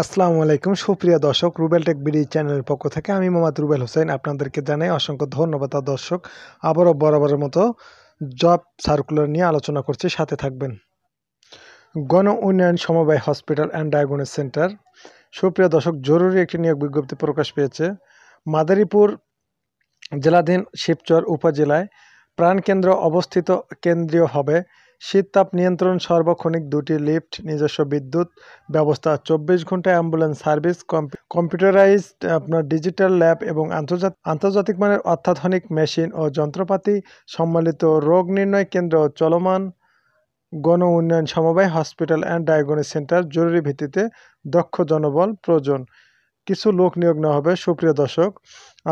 আসসালামু আলাইকুম সুপ্রিয় দর্শক রুবেল টেক বিডি চ্যানেলের পক্ষ থেকে আমি মোহাম্মদ রুবেল হোসেন আপনাদেরকে জানাই অসংখ্য ধন্যবাদ দর্শক আবারও বরাবরের মতো জব সার্কুলার নিয়ে আলোচনা করছি সাথে থাকবেন গণ উন্নয়ন সমবায় হসপিটাল অ্যান্ড ডায়াগনোস সেন্টার সুপ্রিয় দর্শক জরুরি একটি নিয়োগ বিজ্ঞপ্তি প্রকাশ পেয়েছে মাদারীপুর জেলাধীন শিবচর উপজেলায় প্রাণকেন্দ্র অবস্থিত কেন্দ্রীয় হবে শীততাপ নিয়ন্ত্রণ সার্বক্ষণিক দুটি লিফট নিজস্ব বিদ্যুৎ ব্যবস্থা চব্বিশ ঘন্টা অ্যাম্বুলেন্স সার্ভিস কম্পিউটারাইজড আপনার ডিজিটাল ল্যাব এবং আন্তর্জাতিক আন্তর্জাতিক মানের অত্যাধুনিক মেশিন ও যন্ত্রপাতি সম্মিলিত রোগ নির্ণয় কেন্দ্র চলমান গণ উন্নয়ন সমবায় হসপিটাল অ্যান্ড ডায়াগনিক সেন্টার জরুরি ভিত্তিতে দক্ষ জনবল প্রয়োজন কিছু লোক নিয়োগ নেওয়া হবে সুপ্রিয় দর্শক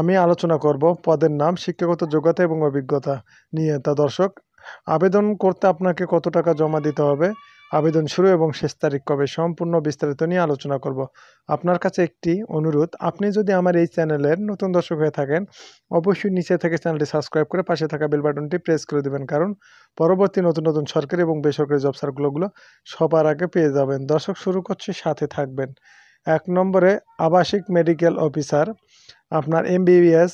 আমি আলোচনা করব পদের নাম শিক্ষাগত যোগ্যতা এবং অভিজ্ঞতা নিয়ে তা দর্শক আবেদন করতে আপনাকে কত টাকা জমা দিতে হবে আবেদন শুরু এবং শেষ তারিখ কবে সম্পূর্ণ বিস্তারিত নিয়ে আলোচনা করব আপনার কাছে একটি অনুরোধ আপনি যদি আমার এই চ্যানেলের নতুন দর্শক হয়ে থাকেন অবশ্যই নিচে থেকে চ্যানেলটি সাবস্ক্রাইব করে পাশে থাকা বেল বাটনটি প্রেস করে দেবেন কারণ পরবর্তী নতুন নতুন সরকারি এবং বেসরকারি জব সার্কুলগুলো সবার আগে পেয়ে যাবেন দর্শক শুরু করছে সাথে থাকবেন এক নম্বরে আবাসিক মেডিকেল অফিসার আপনার এমবিবিএস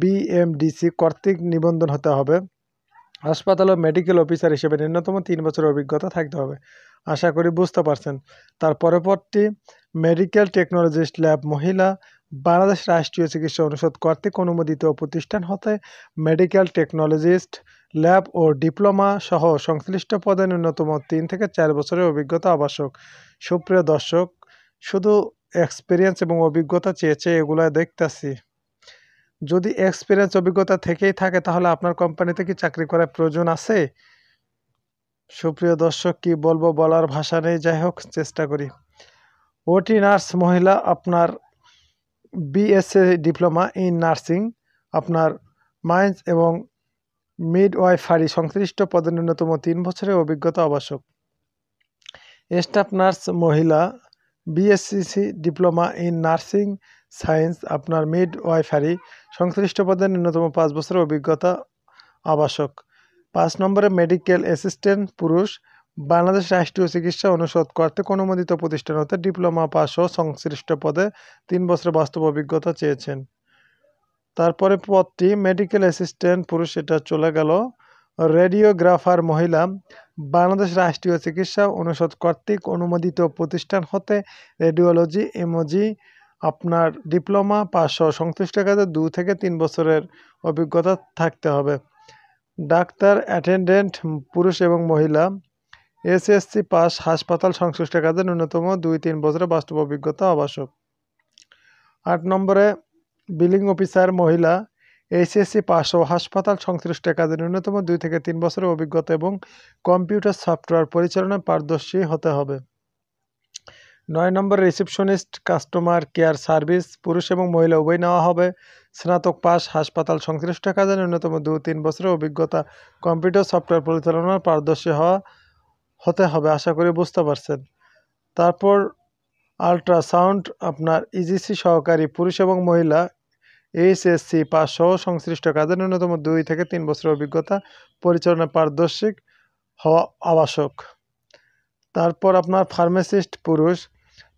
বিএমডিসি কর্তৃক নিবন্ধন হতে হবে হাসপাতাল ও মেডিকেল অফিসার হিসেবে ন্যূনতম তিন বছর অভিজ্ঞতা থাকতে হবে আশা করি বুঝতে পারছেন তার পরবর্তী মেডিকেল টেকনোলজিস্ট ল্যাব মহিলা বাংলাদেশ রাষ্ট্রীয় চিকিৎসা অনুষদ কর্তৃক অনুমোদিত প্রতিষ্ঠান হতে মেডিকেল টেকনোলজিস্ট ল্যাব ও ডিপ্লোমা সহ সংশ্লিষ্ট পদে ন্যূনতম তিন থেকে চার বছরের অভিজ্ঞতা আবশ্যক সুপ্রিয় দর্শক শুধু এক্সপিরিয়েন্স এবং অভিজ্ঞতা চেয়েছে এগুলো দেখতেছি যদি এক্সপিরিয়েন্স অভিজ্ঞতা থেকেই থাকে তাহলে আপনার কোম্পানিতে কি চাকরি করার প্রয়োজন আছে সুপ্রিয় দর্শক কি বলবো বলার ভাষা নেই যাই হোক চেষ্টা করি ওটি নার্স মহিলা আপনার বিএসএ ডিপ্লোমা ইন নার্সিং আপনার মাইন্স এবং মিড ওয়াইফারি সংশ্লিষ্ট পদে ন্যূনতম তিন বছরের অভিজ্ঞতা আবশ্যক স্টাফ নার্স মহিলা BSCC diploma in nursing science আপনার মিড ওয়াইফারি সংশ্লিষ্ট পদে ন্যূনতম পাঁচ বছরের অভিজ্ঞতা আবশ্যক পাঁচ নম্বরে মেডিকেল অ্যাসিস্ট্যান্ট পুরুষ বাংলাদেশ রাষ্ট্রীয় চিকিৎসা অনুষদ কর্তৃক অনুমোদিত প্রতিষ্ঠান হতে ডিপ্লোমা পাশ ও সংশ্লিষ্ট পদে তিন বছরের বাস্তব অভিজ্ঞতা চেয়েছেন তারপরে পদটি মেডিকেল অ্যাসিস্ট্যান্ট পুরুষ এটা চলে গেল রেডিওগ্রাফার মহিলা বাংলাদেশ রাষ্ট্রীয় চিকিৎসা অনুষদ কর্তৃক অনুমোদিত প্রতিষ্ঠান হতে রেডিওলজি এমওজি আপনার ডিপ্লোমা পাঁচশো সংশ্লিষ্ট কাজে দু থেকে তিন বছরের অভিজ্ঞতা থাকতে হবে ডাক্তার অ্যাটেন্ডেন্ট পুরুষ এবং মহিলা এসএসসি পাস হাসপাতাল সংশ্লিষ্ট কাজে ন্যূনতম দুই তিন বছরের বাস্তব অভিজ্ঞতা আবশ্যক আট নম্বরে বিলিং অফিসার মহিলা এইচএসসি পাস ও হাসপাতাল সংশ্লিষ্ট কাজে ন্যূনতম দুই থেকে তিন বছরের অভিজ্ঞতা এবং কম্পিউটার সফটওয়্যার পরিচালনায় পারদর্শী হতে হবে নয় নম্বর রিসেপশনিস্ট কাস্টমার কেয়ার সার্ভিস পুরুষ এবং মহিলা উভয় নেওয়া হবে স্নাতক পাস হাসপাতাল সংশ্লিষ্ট কাজে ন্যূনতম দু তিন বছরের অভিজ্ঞতা কম্পিউটার সফটওয়্যার পরিচালনার পারদর্শী হওয়া হতে হবে আশা করি বুঝতে পারছেন তারপর আল্ট্রাসাউন্ড আপনার ইজিসি e সহকারী পুরুষ এবং মহিলা এইচএসসি পাস সহ সংশ্লিষ্ট কাজে ন্যূনতম দুই থেকে তিন বছরের অভিজ্ঞতা পরিচালনা পারদর্শিক হওয়া আবশ্যক তারপর আপনার ফার্মেসিস্ট পুরুষ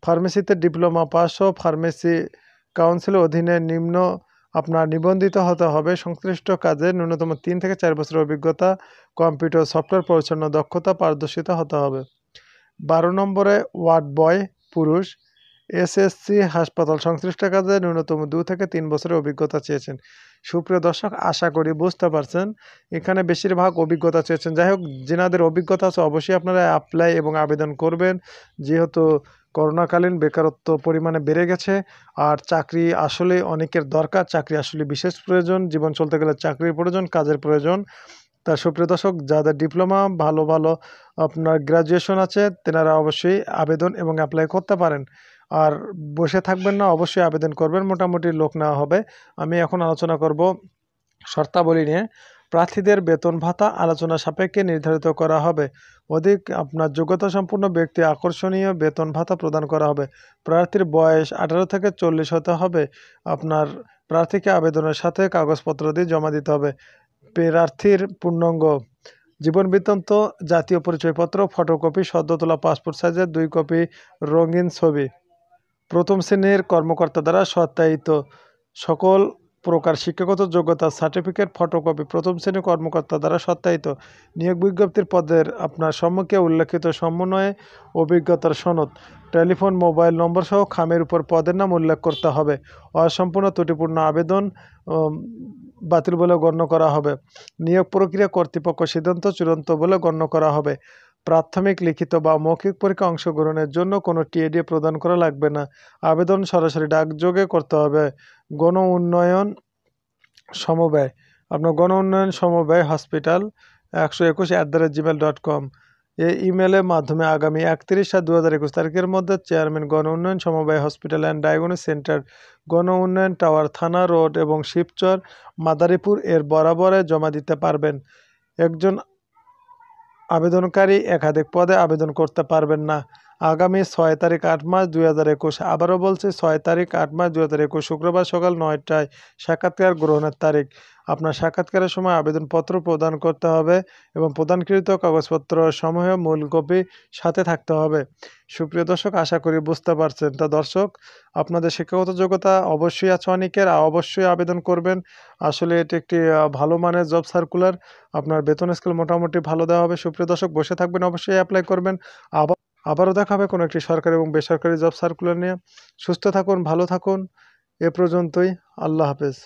ফার্মেসিতে ডিপ্লোমা পাস সহ ফার্মেসি কাউন্সিল অধীনে নিম্ন আপনার নিবন্ধিত হতে হবে সংশ্লিষ্ট কাজে ন্যূনতম তিন থেকে চার বছরের অভিজ্ঞতা কম্পিউটার সফটওয়্যার পরিচালনা দক্ষতা পারদর্শিতা হতে হবে বারো নম্বরে ওয়ার্ড বয় পুরুষ এসএসসি হাসপাতাল সংশ্লিষ্ট কাজে ন্যূনতম দু থেকে তিন বছরের অভিজ্ঞতা চেয়েছেন সুপ্রিয় দর্শক আশা করি বুঝতে পারছেন এখানে বেশিরভাগ অভিজ্ঞতা চেয়েছেন যাই হোক যেনাদের অভিজ্ঞতা আছে অবশ্যই আপনারা অ্যাপ্লাই এবং আবেদন করবেন যেহেতু করোনাকালীন বেকারত্ব পরিমাণে বেড়ে গেছে আর চাকরি আসলে অনেকের দরকার চাকরি আসলে বিশেষ প্রয়োজন জীবন চলতে গেলে চাকরির প্রয়োজন কাজের প্রয়োজন তা সুপ্রিয় দর্শক যাদের ডিপ্লোমা ভালো ভালো আপনার গ্রাজুয়েশন আছে তেনারা অবশ্যই আবেদন এবং অ্যাপ্লাই করতে পারেন আর বসে থাকবেন না অবশ্যই আবেদন করবেন মোটামুটি লোক নেওয়া হবে আমি এখন আলোচনা করব শর্তাবলী নিয়ে প্রার্থীদের বেতন ভাতা আলোচনা সাপেক্ষে নির্ধারিত করা হবে অধিক আপনার যোগ্যতা সম্পূর্ণ ব্যক্তি আকর্ষণীয় বেতন ভাতা প্রদান করা হবে প্রার্থীর বয়স আঠারো থেকে চল্লিশ হতে হবে আপনার প্রার্থীকে আবেদনের সাথে কাগজপত্র দিয়ে জমা দিতে হবে প্রার্থীর পূর্ণাঙ্গ জীবন বৃত্তান্ত জাতীয় পরিচয়পত্র ফটোকপি সদ্য তোলা পাসপোর্ট সাইজের দুই কপি রঙিন ছবি প্রথম শ্রেণীর কর্মকর্তা দ্বারা সত্যায়িত সকল প্রকার শিক্ষাগত যোগ্যতা সার্টিফিকেট ফটোকপি প্রথম শ্রেণীর কর্মকর্তা দ্বারা সত্যায়িত নিয়োগ বিজ্ঞপ্তির পদের আপনার সম্মুখে উল্লেখিত সমন্বয়ে অভিজ্ঞতার সনদ টেলিফোন মোবাইল নম্বর সহ খামের উপর পদের নাম উল্লেখ করতে হবে অসম্পূর্ণ ত্রুটিপূর্ণ আবেদন বাতিল বলে গণ্য করা হবে নিয়োগ প্রক্রিয়া কর্তৃপক্ষ সিদ্ধান্ত চূড়ান্ত বলে গণ্য করা হবে প্রাথমিক লিখিত বা মৌখিক পরীক্ষা অংশগ্রহণের জন্য কোনো টিএডি প্রদান করা লাগবে না আবেদন সরাসরি ডাকযোগে করতে হবে গণ উন্নয়ন সমবায় আপনার গণ উন্নয়ন সমবায় হসপিটাল একশো একুশ at the rate Gmail dot com এই ইমেলের মাধ্যমে আগামী একত্রিশ সাত দু হাজার একুশ তারিখের মধ্যে চেয়ারম্যান গণ উন্নয়ন সমবায় হসপিটাল অ্যান্ড ডায়াগনোস সেন্টার গণ উন্নয়ন টাওয়ার থানা রোড এবং শিবচর মাদারীপুর এর বরাবরে জমা দিতে পারবেন একজন আবেদনকারী একাধিক পদে আবেদন করতে পারবেন না আগামী ছয় তারিখ আট মাস দুই হাজার একুশ আবারও বলছি ছয় তারিখ আট মাস দুই হাজার একুশ শুক্রবার সকাল নয়টায় সাক্ষাৎকার গ্রহণের তারিখ আপনার সাক্ষাৎকারের সময় আবেদনপত্র প্রদান করতে হবে এবং প্রদানকৃত কাগজপত্র সমূহ মূল কপি সাথে থাকতে হবে সুপ্রিয় দর্শক আশা করি বুঝতে পারছেন তা দর্শক আপনাদের শিক্ষাগত যোগ্যতা অবশ্যই আছে অনেকের অবশ্যই আবেদন করবেন আসলে এটি একটি ভালো মানের জব সার্কুলার আপনার বেতন স্কেল মোটামুটি ভালো দেওয়া হবে সুপ্রিয় দর্শক বসে থাকবেন অবশ্যই অ্যাপ্লাই করবেন আবার আবারও দেখা হবে কোনো একটি সরকারি এবং বেসরকারি জব সার্কুলার নিয়ে সুস্থ থাকুন ভালো থাকুন এ পর্যন্তই আল্লাহ হাফেজ